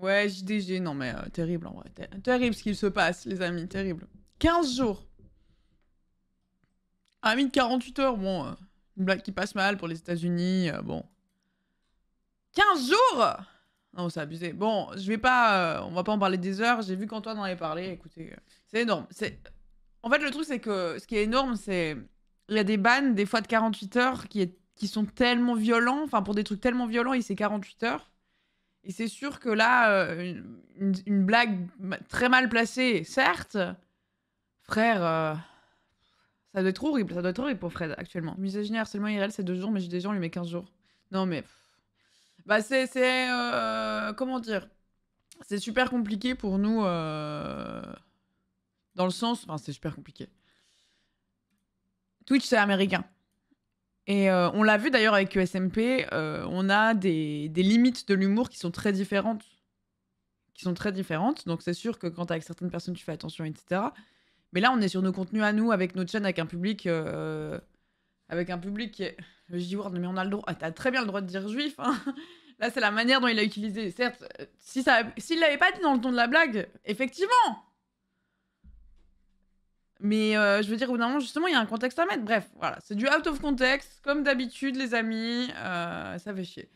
Ouais, JDG, non mais euh, terrible en vrai. Terrible ce qu'il se passe, les amis, terrible. 15 jours. Un ami de 48 heures, bon, euh, une blague qui passe mal pour les États-Unis, euh, bon. 15 jours Non, c'est abusé. Bon, je vais pas. on va pas en parler des heures, j'ai vu qu'Antoine en avait parlé, écoutez. c'est énorme. C'est... En fait, le truc, c'est que ce qui est énorme, c'est. Il y a des bannes, des fois de 48 heures, qui, qui sont tellement violents, enfin, pour des trucs tellement violents, il c'est 48 heures et c'est sûr que là, euh, une, blague très mal placée, certes, frère, euh, ça doit être horrible, ça doit être pour Fred actuellement. Misogynie, seulement IRL, c'est deux jours, mais j'ai des gens, on lui met 15 jours. Non mais... Bah c'est... c'est euh, comment dire C'est super compliqué pour nous... dans le sens... Enfin, c'est super compliqué. Twitch, c'est américain. Et euh, on l'a vu d'ailleurs avec USMP, euh, on a des, des limites de l'humour qui sont très différentes. Qui sont très différentes. Donc c'est sûr que quand t'es avec certaines personnes, tu fais attention, etc. Mais là, on est sur nos contenus à nous, avec notre chaîne, avec un public. Euh, avec un public qui est. J-Word, mais on a le droit. Ah, T'as très bien le droit de dire juif. Hein. là, c'est la manière dont il l'a utilisé. Certes, s'il l'avait pas dit dans le ton de la blague, effectivement, mais euh, je veux dire, au justement, il y a un contexte à mettre. Bref, voilà, c'est du out of context, comme d'habitude, les amis. Euh, ça fait chier.